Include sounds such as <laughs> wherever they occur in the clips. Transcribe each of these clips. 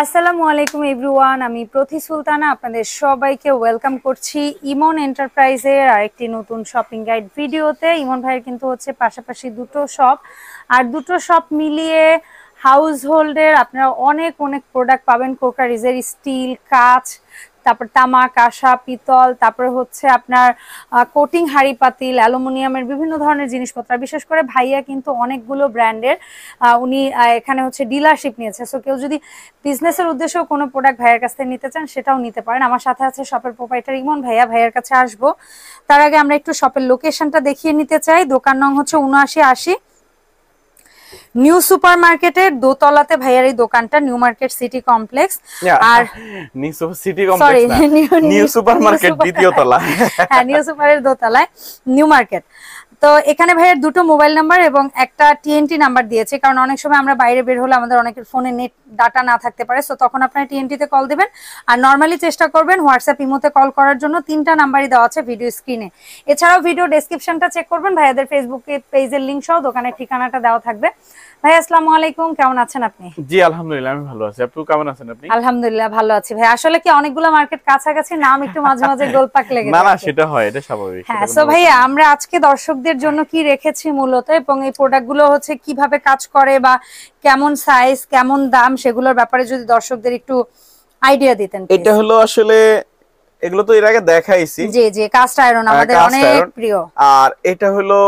আসসালামু আলাইকুম এভরিওয়ান আমি প্রতি সুলতানা আপনাদের সবাইকে ওয়েলকাম করছি ইমন এন্টারপ্রাইজের আরেকটি নতুন শপিং গাইড ভিডিওতে ইমন ভাইয়ের কিন্তু হচ্ছে পাশাপাশি দুটো শপ আর দুটো শপ মিলিয়ে হাউস হোল্ডের আপনারা অনেক অনেক প্রোডাক্ট পাবেন কোকারিজের স্টিল কাচ তারপর তামা কাঁসা পিতল তারপরে হচ্ছে আপনার কোটিং হাড়ি পাতিল অ্যালুমিনিয়ামের বিভিন্ন ধরনের জিনিসপত্র বিশেষ করে ভাইয়া কিন্তু অনেকগুলো ব্র্যান্ডের উনি এখানে হচ্ছে ডিলারশিপ নিয়েছে সো কেউ যদি বিজনেসের উদ্দেশ্যেও কোনো প্রোডাক্ট ভাইয়ের কাছ থেকে নিতে চান সেটাও নিতে পারেন আমার সাথে আছে শপের প্রোপাইটার ইমন ভাইয়া ভাইয়ের কাছে আসবো তার আগে আমরা একটু শপের লোকেশনটা দেখিয়ে নিতে চাই দোকান নং হচ্ছে উনআশি আশি নিউ সুপার মার্কেটের দোতলাতে ভাইয়ার এই দোকানটা নিউ মার্কেট সিটি কমপ্লেক্স আর <laughs> নিউ সুপার <laughs> মার্কেট দ্বিতীয় তলা <laughs> হ্যাঁ নিউ সুপারের দোতলায় নিউ মার্কেট তো এখানে ভাইয়ের দুটো মোবাইল নাম্বার এবং একটা টিএনটি নাম্বার দিয়েছে কারণ অনেক সময় আমরা বাইরে বের হলে আমাদের অনেকের ফোনে নেট ডাটা না থাকতে পারে সো তখন আপনারা টিএনটিতে কল দেবেন আর নর্মালি চেষ্টা করবেন হোয়াটসঅ্যাপ ইমোতে কল করার জন্য তিনটা নাম্বারই দেওয়া আছে ভিডিও স্ক্রিনে এছাড়াও ভিডিও ডেসক্রিপশনটা চেক করবেন ভাইয়াদের ফেসবুক পেজের লিঙ্ক সহ দোকানের ঠিকানাটা দেওয়া থাকবে ভাই আসসালামু আলাইকুম কেমন আছেন আপনি জি আলহামদুলিল্লাহ আমি ভালো আছি আপনি কেমন আছেন আপনি আলহামদুলিল্লাহ ভালো আছি ভাই আসলে কি অনেকগুলো মার্কেট কাছাকাছি নাম একটু মাঝে মাঝে গোলপাক লেগে না না সেটা হয় এটা স্বাভাবিক হ্যাঁ সো ভাই আমরা আজকে দর্শকদের জন্য কি রেখেছি মূলত এবং এই প্রোডাক্টগুলো হচ্ছে কিভাবে কাজ করে বা কেমন সাইজ কেমন দাম সেগুলোর ব্যাপারে যদি দর্শকদের একটু আইডিয়া দিতেন এটা হলো আসলে এগুলো তো এর আগে দেখাইছি জি জি কাস্ট আয়রন আমাদের অনেক প্রিয় আর এটা হলো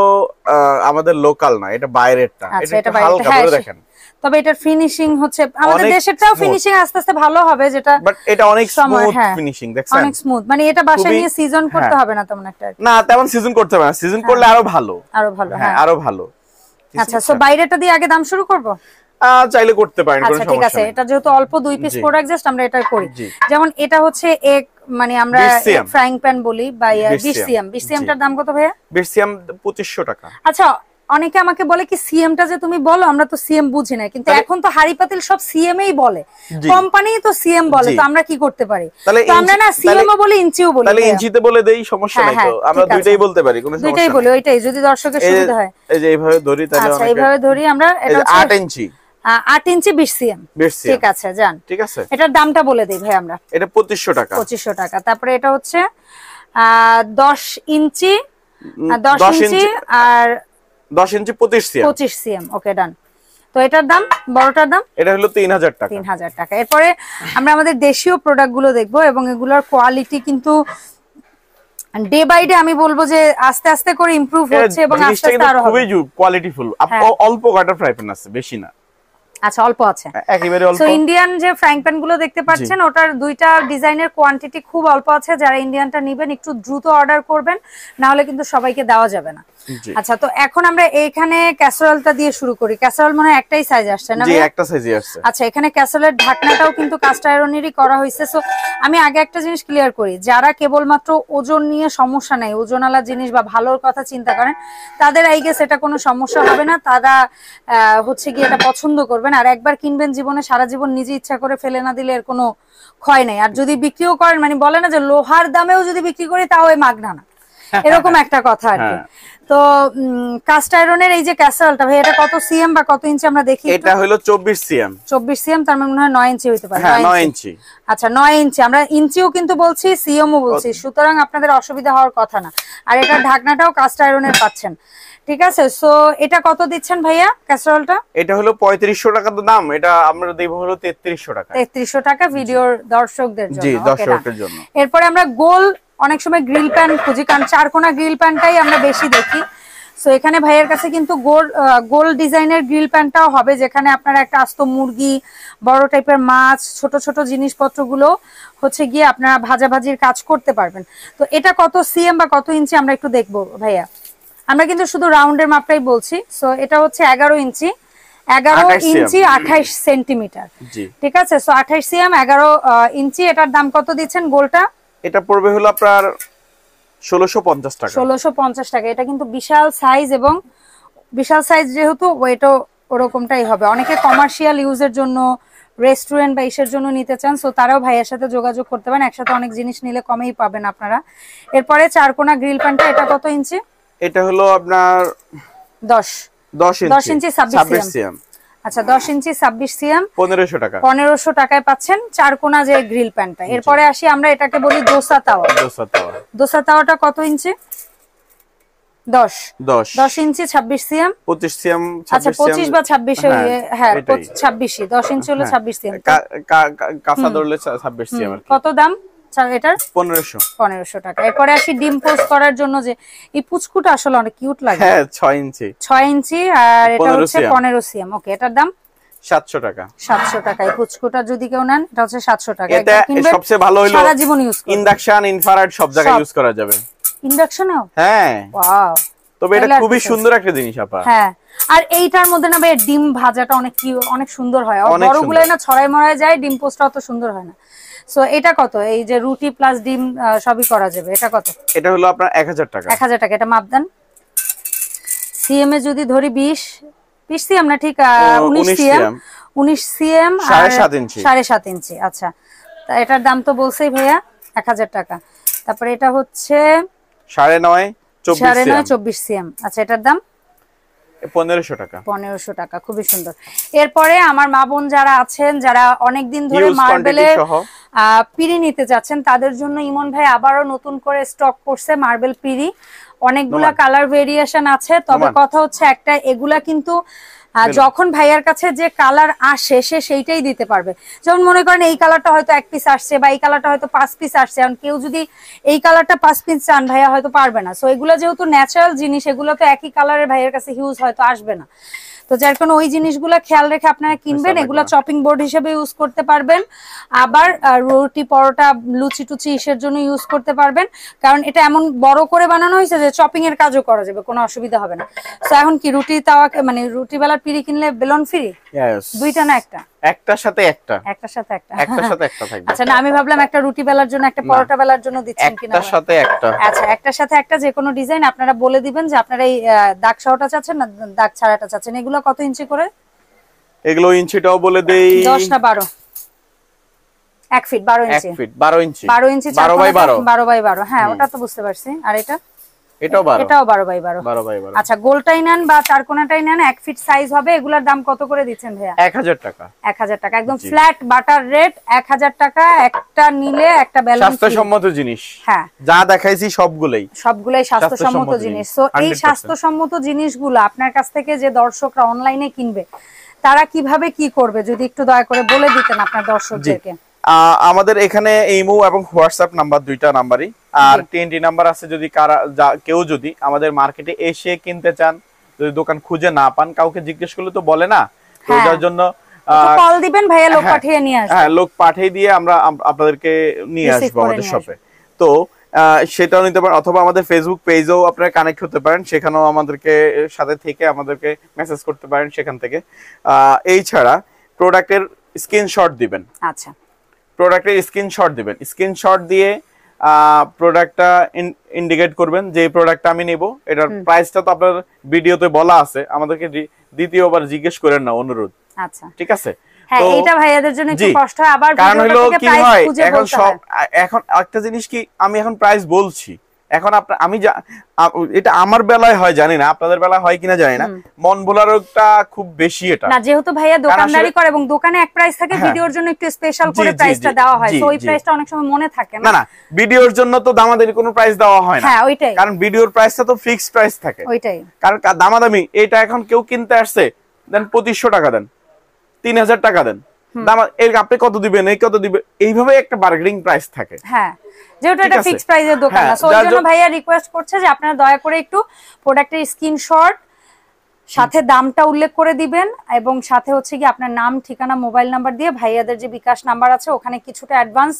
আমাদের লোকাল না এটা বাইরেরটা আচ্ছা, এটা হালকা করে হ্যাঁ, দেখেন তবে এটার ফিনিশিং হচ্ছে আমাদের দেশেরটাও ফিনিশিং আস্তে আস্তে ভালো হবে যেটা বাট এটা অনেক স্মুথ হ্যাঁ, ফিনিশিং দেখছেন অনেক স্মুথ মানে এটা বাসা নিয়ে সিজন হ্যাঁ। করতে হবে না তেমন একটা না তেমন সিজন করতে হবে না সিজন করলে আরো ভালো আরো ভালো হ্যাঁ আরো ভালো আচ্ছা সো বাইরেটা দিয়ে আগে দাম শুরু করব চাইলে করতে পারেন আচ্ছা ঠিক আছে এটা যেহেতু অল্প দুই পিস প্রোডাক্ট জাস্ট আমরা এটা করি যেমন এটা হচ্ছে এক মানে আমরা ফ্রাইং প্যান বলি বা বিশ সিএম বিশ দাম কত ভাইয়া বিশ সিএম পঁচিশশো টাকা আচ্ছা অনেকে আমাকে বলে কি সিএমটা যে তুমি বলো আমরা তো সিএম বুঝি না কিন্তু এখন তো হারিপাতিল পাতিল সব সিএম এই বলে কোম্পানি তো সিএম বলে তো আমরা কি করতে পারি তো আমরা না সিএম ও বলে ইঞ্চিও বলি তাহলে ইঞ্চিতে বলে দেই সমস্যা হ্যাঁ, নাই তো হ্যাঁ, আমরা দুইটাই বলতে পারি কোনো সমস্যা দুইটাই বলি ওইটাই যদি দর্শকের সুবিধা হয় এই যে এইভাবে ধরি তাহলে আচ্ছা এইভাবে ধরি আমরা এটা 8 ইঞ্চি 8 ইঞ্চি 20 সিএম ঠিক আছে জান ঠিক আছে এটার দামটা বলে দেই ভাই আমরা এটা 2500 টাকা 2500 টাকা তারপরে এটা হচ্ছে 10 ইঞ্চি 10 ইঞ্চি আর 10 ইঞ্চি 25 সিএম 25 সিএম ওকে ডান তো এটার দাম বড়টার দাম এটা হলো 3000 টাকা 3000 টাকা এরপরে আমরা আমাদের দেশীয় প্রোডাক্ট গুলো দেখব এবং এগুলোর কোয়ালিটি কিন্তু ডে বাই ডে আমি বলবো যে আস্তে আস্তে করে ইমপ্রুভ হ্যাঁ, হচ্ছে এবং আস্তে আস্তে আরো হবে খুবই কোয়ালিটিফুল হ্যাঁ। অল্প কাটার ফ্রাইপ্যান আছে বেশি না আচ্ছা অল্প আছে একেবারে অল্প তো ইন্ডিয়ান যে ফ্রাইং প্যান গুলো দেখতে পাচ্ছেন ওটার দুইটা ডিজাইনের কোয়ান্টিটি খুব অল্প আছে যারা ইন্ডিয়ানটা নেবেন একটু দ্রুত অর্ডার করবেন না হলে কিন্তু সবাইকে দেওয়া যাবে না আচ্ছা তো এখন আমরা এখানে ক্যাসারলটা দিয়ে শুরু করি ক্যাসারল মনে হয় একটাই সাইজ আসছে না জি একটা সাইজই আসছে আচ্ছা এখানে ক্যাসারলের ঢাকনাটাও কিন্তু কাস্ট আয়রনেরই করা হয়েছে সো আমি আগে একটা জিনিস ক্লিয়ার করি যারা কেবলমাত্র ওজন নিয়ে সমস্যা নাই ওজনালা জিনিস বা ভালোর কথা চিন্তা করেন তাদের আইগে সেটা কোনো সমস্যা হবে না তারা হচ্ছে গিয়ে এটা পছন্দ করবেন করেন আর একবার কিনবেন জীবনে সারা জীবন নিজে ইচ্ছা করে ফেলে না দিলে এর কোনো ক্ষয় নেই আর যদি বিক্রিও করেন মানে বলে না যে লোহার দামেও যদি বিক্রি করি তাও এই মাগনা না এরকম <laughs> একটা কথা আর কি হ্যাঁ। তো কাস্ট আয়রনের এই যে ক্যাসেলটা ভাই এটা কত সিএম বা কত ইঞ্চি আমরা দেখি এটা হলো 24 সিএম 24 সিএম তার মানে মনে হয় 9 ইঞ্চি হইতে পারে 9 হ্যাঁ, ইঞ্চি আচ্ছা 9 ইঞ্চি আমরা ইঞ্চিও কিন্তু বলছি সিএমও বলছি সুতরাং আপনাদের অসুবিধা হওয়ার কথা না আর এটা ঢাকনাটাও কাস্ট আয়রনের পাচ্ছেন ঠিক আছে সো এটা কত দিচ্ছেন ভাইয়া ক্যাসারলটা এটা হলো 3500 টাকা তো দাম এটা আমরা দেব হলো 3300 টাকা 3300 টাকা ভিডিওর দর্শকদের জন্য জি দর্শকদের জন্য এরপরে আমরা গোল অনেক সময় গ্রিল প্যান খুঁজি কারণ চারকোনা গ্রিল প্যানটাই আমরা বেশি দেখি সো এখানে ভাইয়ের কাছে কিন্তু গোল গোল ডিজাইনের গ্রিল প্যানটাও হবে যেখানে আপনারা একটা আস্ত মুরগি বড় টাইপের মাছ ছোট ছোট জিনিসপত্রগুলো হচ্ছে গিয়ে আপনারা ভাজাভাজির কাজ করতে পারবেন তো এটা কত সিএম বা কত ইঞ্চি আমরা একটু দেখবো ভাইয়া আমরা কিন্তু শুধু রাউন্ডের মাপটাই বলছি সো এটা হচ্ছে এগারো ইঞ্চি এগারো ইঞ্চি আঠাইশ সেন্টিমিটার ঠিক আছে সো আঠাইশ সিএম এগারো ইঞ্চি এটার দাম কত দিচ্ছেন গোলটা এটা পড়বে হলো আপনার টাকা টাকা এটা কিন্তু বিশাল সাইজ এবং বিশাল সাইজ যেহেতু ওয়েটও ওরকমটাই হবে অনেকে কমার্শিয়াল ইউজের জন্য রেস্টুরেন্ট বা ইসের জন্য নিতে চান সো তারাও ভাইয়ের সাথে যোগাযোগ করতে পারেন একসাথে অনেক জিনিস নিলে কমেই পাবেন আপনারা এরপরে চারকোনা গ্রিল প্যান্টটা এটা কত ইঞ্চি এটা হলো আপনার 10 10 ইঞ্চি 10 ইঞ্চি 26 সিএম আচ্ছা 10 ইঞ্চি 26 সিএম 1500 টাকা 1500 টাকায় পাচ্ছেন চার কোণা যে গ্রিল প্যানটা এরপরে আসি আমরা এটাকে বলি দোসা তাওয়া দোসা তাওয়া দোসা তাওয়াটা কত ইঞ্চি 10 10 10 ইঞ্চি 26 সিএম 25 সিএম 26 আচ্ছা 25 বা 26 হ্যাঁ 26 ইয়ে- 10 হ্যাঁ, ইঞ্চি হলো 26 হ্যাঁ। সিএম কাঁচা ধরলে 26 সিএম কত দাম আচ্ছা, হ্যাঁ হ্যাঁ তবে এটা খুবই সুন্দর একটা জিনিস আপা হ্যাঁ আর এইটার মধ্যে না ভাই ডিম ভাজাটা অনেক অনেক সুন্দর হয় না ছড়াই মরাই যায় ডিম পোস্টটা অত সুন্দর হয় না সো এটা কত এই যে রুটি প্লাস ডিম সবই করা যাবে এটা কত এটা হলো আপনার 1000 টাকা 1000 টাকা এটা মাপ দেন সিএম এ যদি ধরি 20 20 সিএম না ঠিক 19 সিএম 19 সিএম আর 7.5 ইঞ্চি 7.5 ইঞ্চি আচ্ছা তা এটার দাম তো বলছেই ভাইয়া 1000 টাকা তারপরে এটা হচ্ছে 9.5 24 চব্বিশ সিএম আচ্ছা এটার দাম পনেরোশো টাকা পনেরোশো টাকা খুবই সুন্দর এরপরে আমার মা বোন যারা আছেন যারা অনেকদিন ধরে মার্বেলে পিড়ি নিতে যাচ্ছেন তাদের জন্য ইমন ভাই আবারও নতুন করে স্টক করছে মার্বেল পিড়ি অনেকগুলা কালার ভেরিয়েশন আছে তবে কথা হচ্ছে একটা এগুলা কিন্তু যখন ভাইয়ার কাছে যে কালার আসে সে সেইটাই দিতে পারবে যেমন মনে করেন এই কালারটা হয়তো এক পিস আসছে বা এই কালারটা হয়তো পাঁচ পিস আসছে এখন কেউ যদি এই কালারটা পাঁচ পিস চান ভাইয়া হয়তো পারবে না সো এগুলো যেহেতু ন্যাচারাল জিনিস এগুলো তো একই কালারের ভাইয়ের কাছে হিউজ হয়তো আসবে না তো যার কারণে ওই জিনিসগুলো খেয়াল রেখে আপনারা আচ্ছা, কিনবেন এগুলো চপিং বোর্ড হিসেবে ইউজ করতে পারবেন আবার রুটি পরোটা লুচি টুচি ইসের জন্য ইউজ করতে পারবেন কারণ এটা এমন বড় করে বানানো হয়েছে যে চপিং এর কাজও করা যাবে কোনো অসুবিধা হবে না তো এখন কি রুটি তাওয়াকে মানে রুটি বেলার পিড়ি কিনলে বেলন ফ্রি দুইটা না একটা একটার সাথে একটা একটার সাথে একটা একটার সাথে একটা থাকবে আচ্ছা না আমি ভাবলাম একটা রুটি বেলার জন্য একটা পরোটা বেলার জন্য দিচ্ছেন কিনা একটার সাথে একটা আচ্ছা একটার সাথে একটা যে কোনো ডিজাইন আপনারা বলে দিবেন যে আপনারা এই দাগ সহটা চাচ্ছেন না দাগ ছাড়াটা চাচ্ছেন এগুলো কত ইঞ্চি করে এগুলো ইঞ্চিটাও বলে দেই 10 না 12 1 foot 12 inch 1 foot 12 inch 12 inch 12 by 12 12 by 12 হ্যাঁ ওটা তো বুঝতে পারছি আর এটা এটাও 12 এটাও 12 বাই 12 12 বাই 12 আচ্ছা গোলটাই নেন বা চারকোনাটাই নেন 1 ফিট সাইজ হবে এগুলার দাম কত করে দিচ্ছেন ভাইয়া 1000 টাকা 1000 টাকা একদম ফ্ল্যাট বাটার রেট 1000 টাকা একটা নিলে একটা ব্যালেন্স স্বাস্থ্যসম্মত জিনিস হ্যাঁ যা দেখাইছি সবগুলাই সবগুলাই স্বাস্থ্যসম্মত জিনিস সো এই স্বাস্থ্যসম্মত জিনিসগুলো আপনার কাছ থেকে যে দর্শকরা অনলাইনে কিনবে তারা কিভাবে কি করবে যদি একটু দয়া করে বলে দিতেন আপনার দর্শকদেরকে আমাদের এখানে ইমো এবং হোয়াটসঅ্যাপ নাম্বার দুইটা নাম্বারই আর টিএনটি নাম্বার আছে যদি কারা কেউ যদি আমাদের মার্কেটে এসে কিনতে চান যদি দোকান খুঁজে না পান কাউকে জিজ্ঞেস করলে তো বলে না তো হ্যাঁ। যার জন্য কল দিবেন ভাইয়া লোক হ্যাঁ, পাঠিয়ে নিয়ে আসবে হ্যাঁ লোক পাঠিয়ে দিয়ে আমরা আপনাদেরকে নিয়ে আসবো আমাদের শপে তো সেটাও নিতে পারেন অথবা আমাদের ফেসবুক পেজেও আপনারা কানেক্ট হতে পারেন সেখানেও আমাদেরকে সাথে থেকে আমাদেরকে মেসেজ করতে পারেন সেখান থেকে এই ছাড়া প্রোডাক্টের স্ক্রিনশট দিবেন আচ্ছা প্রোডাক্টের স্ক্রিনশট দিবেন স্ক্রিনশট দিয়ে প্রোডাক্টটা ইন্ডিকেট করবেন যে প্রোডাক্টটা আমি নেব এটার প্রাইসটা তো আপনার ভিডিওতে বলা আছে আমাদেরকে দ্বিতীয়বার জিজ্ঞেস করেন না অনুরোধ আচ্ছা ঠিক আছে হ্যাঁ, এখন একটা জিনিস কি আমি এখন প্রাইস বলছি এখন আপনার আমি এটা আমার বেলায় হয় জানি না আপনাদের বেলায় হয় কিনা জানি না মন বোলারটা খুব বেশি এটা না যেহেতু ভাইয়া দোকানদারি করে এবং দোকানে এক প্রাইস থাকে ভিডিওর হ্যাঁ। জন্য একটু স্পেশাল করে প্রাইসটা দেওয়া হয় তো ওই প্রাইসটা অনেক সময় মনে থাকে না না ভিডিওর জন্য তো দামাদামি কোনো প্রাইস দেওয়া হয় না হ্যাঁ ওইটাই কারণ ভিডিওর প্রাইসটা তো ফিক্সড প্রাইস থাকে ওইটাই কারণ দামাদামি এটা এখন কেউ কিনতে আসছে দেন 2500 টাকা দেন 3000 টাকা দেন এর আপনি কত দিবেন এই কত দিবেন এইভাবে একটা বার্গেনিং প্রাইস থাকে হ্যাঁ যেহেতু এটা ফিক্সড দোকান হ্যাঁ, না সো জন্য ভাইয়া রিকোয়েস্ট করছে যে আপনারা দয়া করে একটু প্রোডাক্টের স্ক্রিনশট সাথে দামটা উল্লেখ করে দিবেন এবং সাথে হচ্ছে কি আপনার নাম ঠিকানা মোবাইল নাম্বার দিয়ে ভাইয়াদের যে বিকাশ নাম্বার আছে ওখানে কিছুটা অ্যাডভান্স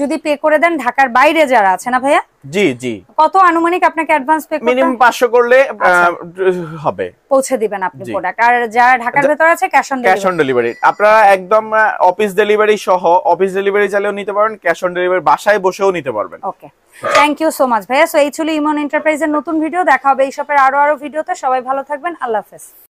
যদি পে করে দেন ঢাকার বাইরে যারা আছে না ভাইয়া জি জি কত আনুমানিক আপনাকে অ্যাডভান্স পে করতে মিনিমাম 500 করলে আচ্ছা। হবে পৌঁছে দিবেন আপনি প্রোডাক্ট আর যারা ঢাকার ভেতর আছে cash on delivery cash on delivery আপনারা একদম অফিস ডেলিভারি সহ অফিস ডেলিভারি চালিয়েও নিতে পারবেন ক্যাশ অন ডেলিভারি বাসায় বসেও নিতে পারবেন okay thank you so much ভাইয়া সো এই ছিল ইমন এন্টারপ্রাইজের নতুন ভিডিও দেখা হবে এই শপের আরো আরো ভিডিওতে সবাই ভালো থাকবেন আল্লাহ হাফেজ